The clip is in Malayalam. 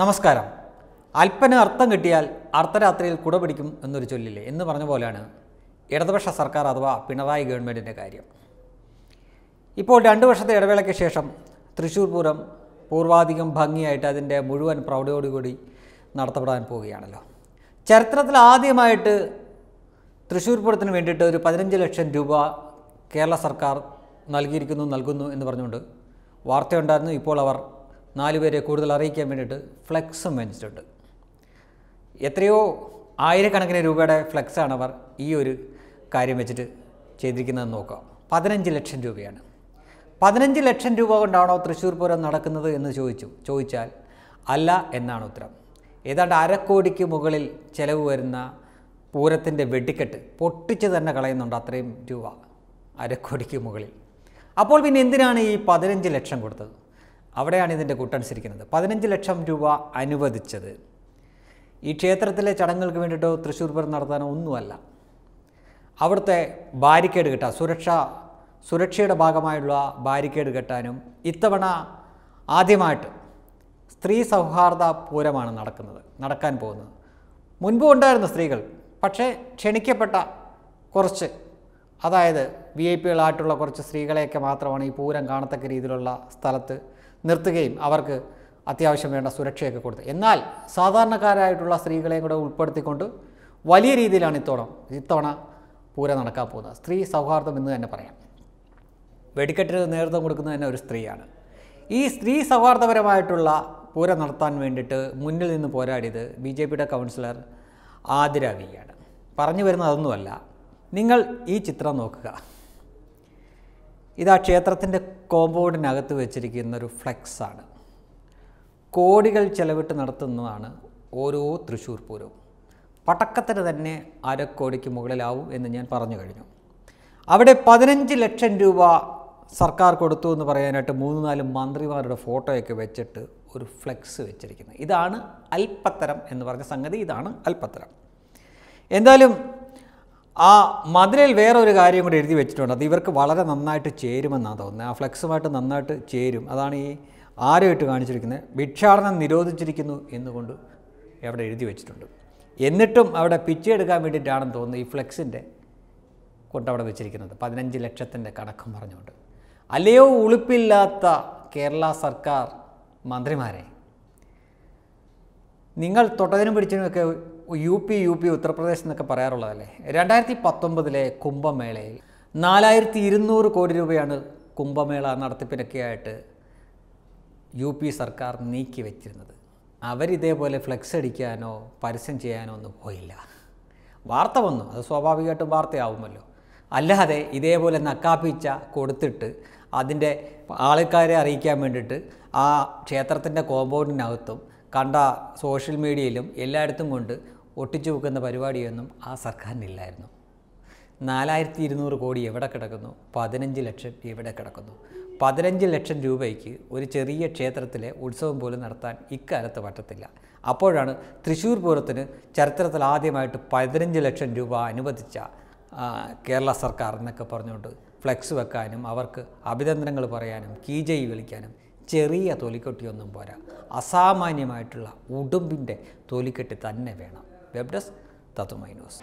നമസ്കാരം അല്പന് അർത്ഥം കിട്ടിയാൽ അർദ്ധരാത്രിയിൽ കുട പിടിക്കും എന്നൊരു ചൊല്ലില്ലേ എന്ന് പറഞ്ഞ പോലെയാണ് ഇടതുപക്ഷ സർക്കാർ അഥവാ പിണറായി ഗവൺമെൻറ്റിൻ്റെ കാര്യം ഇപ്പോൾ രണ്ട് വർഷത്തെ ഇടവേളയ്ക്ക് ശേഷം തൃശ്ശൂർ പൂരം പൂർവാധികം ഭംഗിയായിട്ട് അതിൻ്റെ മുഴുവൻ പ്രൗഢയോടുകൂടി നടത്തപ്പെടാൻ പോവുകയാണല്ലോ ചരിത്രത്തിൽ ആദ്യമായിട്ട് തൃശ്ശൂർ പൂരത്തിന് വേണ്ടിയിട്ട് ഒരു പതിനഞ്ച് ലക്ഷം രൂപ കേരള സർക്കാർ നൽകിയിരിക്കുന്നു നൽകുന്നു എന്ന് പറഞ്ഞുകൊണ്ട് വാർത്തയുണ്ടായിരുന്നു ഇപ്പോൾ അവർ നാലുപേരെ കൂടുതൽ അറിയിക്കാൻ വേണ്ടിയിട്ട് ഫ്ലെക്സും വെച്ചിട്ടുണ്ട് എത്രയോ ആയിരക്കണക്കിന് രൂപയുടെ ഫ്ലെക്സാണ് അവർ ഈ ഒരു കാര്യം വെച്ചിട്ട് ചെയ്തിരിക്കുന്നത് നോക്കാം പതിനഞ്ച് ലക്ഷം രൂപയാണ് പതിനഞ്ച് ലക്ഷം രൂപ കൊണ്ടാണോ തൃശ്ശൂർ പൂരം നടക്കുന്നത് എന്ന് ചോദിച്ചു ചോദിച്ചാൽ അല്ല എന്നാണ് ഉത്തരം ഏതാണ്ട് അരക്കോടിക്ക് മുകളിൽ ചിലവ് വരുന്ന പൂരത്തിൻ്റെ വെടിക്കെട്ട് പൊട്ടിച്ച് തന്നെ കളയുന്നുണ്ട് അത്രയും രൂപ അരക്കോടിക്ക് മുകളിൽ അപ്പോൾ പിന്നെ എന്തിനാണ് ഈ പതിനഞ്ച് ലക്ഷം കൊടുത്തത് അവിടെയാണ് ഇതിൻ്റെ കൂട്ടനുസരിക്കുന്നത് പതിനഞ്ച് ലക്ഷം രൂപ അനുവദിച്ചത് ഈ ക്ഷേത്രത്തിലെ ചടങ്ങുകൾക്ക് വേണ്ടിയിട്ടോ തൃശ്ശൂർ പൂരം നടത്താനോ ഒന്നുമല്ല അവിടുത്തെ ബാരിക്കേഡ് കെട്ടാൻ സുരക്ഷ സുരക്ഷയുടെ ഭാഗമായുള്ള ബാരിക്കേഡ് കെട്ടാനും ഇത്തവണ ആദ്യമായിട്ട് സ്ത്രീ സൗഹാർദ്ദ പൂരമാണ് നടക്കുന്നത് നടക്കാൻ പോകുന്നത് മുൻപ് ഉണ്ടായിരുന്നു സ്ത്രീകൾ പക്ഷേ ക്ഷണിക്കപ്പെട്ട കുറച്ച് അതായത് വി ഐ പികളായിട്ടുള്ള കുറച്ച് സ്ത്രീകളെയൊക്കെ മാത്രമാണ് ഈ പൂരം കാണത്തക്ക രീതിയിലുള്ള സ്ഥലത്ത് നിർത്തുകയും അവർക്ക് അത്യാവശ്യം വേണ്ട സുരക്ഷയൊക്കെ കൊടുത്തു എന്നാൽ സാധാരണക്കാരായിട്ടുള്ള സ്ത്രീകളെയും കൂടെ ഉൾപ്പെടുത്തിക്കൊണ്ട് വലിയ രീതിയിലാണ് ഇത്തവണ ഇത്തവണ പൂരം നടക്കാൻ പോകുന്നത് സ്ത്രീ സൗഹാർദ്ദം എന്ന് തന്നെ പറയാം വെടിക്കെട്ടിന് നേതൃത്വം കൊടുക്കുന്നത് തന്നെ ഒരു സ്ത്രീയാണ് ഈ സ്ത്രീ സൗഹാർദ്ദപരമായിട്ടുള്ള പൂരം നടത്താൻ വേണ്ടിയിട്ട് മുന്നിൽ നിന്ന് പോരാടിയത് ബി ജെ പിയുടെ കൗൺസിലർ ആതിരാവിയാണ് പറഞ്ഞു വരുന്നത് അതൊന്നുമല്ല നിങ്ങൾ ഈ ചിത്രം നോക്കുക ഇതാ ക്ഷേത്രത്തിൻ്റെ കോമ്പൗണ്ടിനകത്ത് വെച്ചിരിക്കുന്ന ഒരു ഫ്ലെക്സാണ് കോടികൾ ചെലവിട്ട് നടത്തുന്നതാണ് ഓരോ തൃശ്ശൂർ പൂരവും പടക്കത്തിന് തന്നെ അരക്കോടിക്ക് മുകളിലാവും എന്ന് ഞാൻ പറഞ്ഞു കഴിഞ്ഞു അവിടെ പതിനഞ്ച് ലക്ഷം രൂപ സർക്കാർ കൊടുത്തു എന്ന് പറയാനായിട്ട് മൂന്ന് നാല് മന്ത്രിമാരുടെ ഫോട്ടോയൊക്കെ വെച്ചിട്ട് ഒരു ഫ്ലെക്സ് വെച്ചിരിക്കുന്നത് ഇതാണ് അൽപ്പത്തരം എന്ന് പറഞ്ഞ സംഗതി ഇതാണ് അൽപ്പത്തരം എന്തായാലും ആ മതിലിൽ വേറൊരു കാര്യം കൂടി എഴുതി വെച്ചിട്ടുണ്ട് അത് ഇവർക്ക് വളരെ നന്നായിട്ട് ചേരുമെന്നാണ് തോന്നുന്നത് ആ ഫ്ലെക്സുമായിട്ട് നന്നായിട്ട് ചേരും അതാണ് ഈ ആരമായിട്ട് കാണിച്ചിരിക്കുന്നത് ഭിക്ഷാടനം നിരോധിച്ചിരിക്കുന്നു എന്നുകൊണ്ട് അവിടെ എഴുതി വെച്ചിട്ടുണ്ട് എന്നിട്ടും അവിടെ പിച്ച് എടുക്കാൻ വേണ്ടിയിട്ടാണെന്ന് തോന്നുന്നു ഈ ഫ്ലെക്സിൻ്റെ കൊണ്ട് അവിടെ വെച്ചിരിക്കുന്നത് പതിനഞ്ച് ലക്ഷത്തിൻ്റെ കണക്കും പറഞ്ഞുകൊണ്ട് അല്ലയോ ഉളുപ്പില്ലാത്ത കേരള സർക്കാർ മന്ത്രിമാരെ നിങ്ങൾ തൊട്ടതിനും പിടിച്ചതിനുമൊക്കെ U P U P Uttar Pradesh എന്നൊക്കെ പറയാറുള്ളതല്ലേ രണ്ടായിരത്തി പത്തൊമ്പതിലെ കുംഭമേളയിൽ നാലായിരത്തി ഇരുന്നൂറ് കോടി രൂപയാണ് കുംഭമേള നടത്തിപ്പിനൊക്കെയായിട്ട് യു പി സർക്കാർ നീക്കി വെച്ചിരുന്നത് അവരിതേപോലെ ഫ്ലെക്സ് അടിക്കാനോ പരസ്യം ചെയ്യാനോ ഒന്നും പോയില്ല വാർത്ത വന്നു അത് സ്വാഭാവികമായിട്ടും വാർത്തയാവുമല്ലോ അല്ലാതെ ഇതേപോലെ നക്കാപ്പിച്ച കൊടുത്തിട്ട് അതിൻ്റെ ആൾക്കാരെ അറിയിക്കാൻ വേണ്ടിയിട്ട് ആ ക്ഷേത്രത്തിൻ്റെ കോമ്പൗണ്ടിനകത്തും കണ്ട സോഷ്യൽ മീഡിയയിലും എല്ലായിടത്തും കൊണ്ട് ഒട്ടിച്ചു വെക്കുന്ന പരിപാടിയൊന്നും ആ സർക്കാരിനില്ലായിരുന്നു നാലായിരത്തി ഇരുന്നൂറ് കോടി എവിടെ കിടക്കുന്നു പതിനഞ്ച് ലക്ഷം എവിടെ കിടക്കുന്നു പതിനഞ്ച് ലക്ഷം രൂപയ്ക്ക് ഒരു ചെറിയ ക്ഷേത്രത്തിലെ ഉത്സവം പോലും നടത്താൻ ഇക്കാലത്ത് പറ്റത്തില്ല അപ്പോഴാണ് തൃശ്ശൂർ പൂരത്തിന് ചരിത്രത്തിൽ ആദ്യമായിട്ട് പതിനഞ്ച് ലക്ഷം രൂപ അനുവദിച്ച കേരള സർക്കാർ എന്നൊക്കെ പറഞ്ഞുകൊണ്ട് ഫ്ലെക്സ് വെക്കാനും അവർക്ക് അഭിനന്ദനങ്ങൾ പറയാനും കീജയി വിളിക്കാനും ചെറിയ തൊലിക്കെട്ടിയൊന്നും പോരാ അസാമാന്യമായിട്ടുള്ള ഉടുമ്പിൻ്റെ തൊലിക്കെട്ടി തന്നെ വേണം വെബ് ഡെസ്ക്